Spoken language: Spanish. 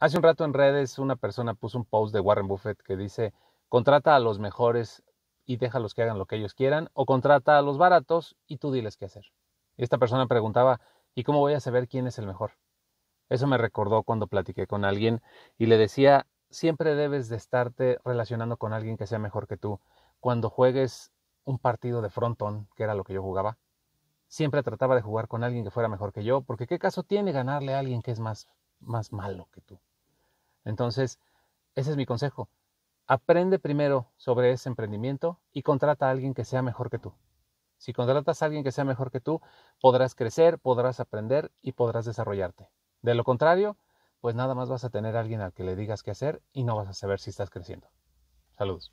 Hace un rato en redes una persona puso un post de Warren Buffett que dice, contrata a los mejores y déjalos que hagan lo que ellos quieran, o contrata a los baratos y tú diles qué hacer. esta persona preguntaba, ¿y cómo voy a saber quién es el mejor? Eso me recordó cuando platiqué con alguien y le decía, siempre debes de estarte relacionando con alguien que sea mejor que tú. Cuando juegues un partido de frontón, que era lo que yo jugaba, siempre trataba de jugar con alguien que fuera mejor que yo, porque qué caso tiene ganarle a alguien que es más, más malo que tú. Entonces, ese es mi consejo. Aprende primero sobre ese emprendimiento y contrata a alguien que sea mejor que tú. Si contratas a alguien que sea mejor que tú, podrás crecer, podrás aprender y podrás desarrollarte. De lo contrario, pues nada más vas a tener a alguien al que le digas qué hacer y no vas a saber si estás creciendo. Saludos.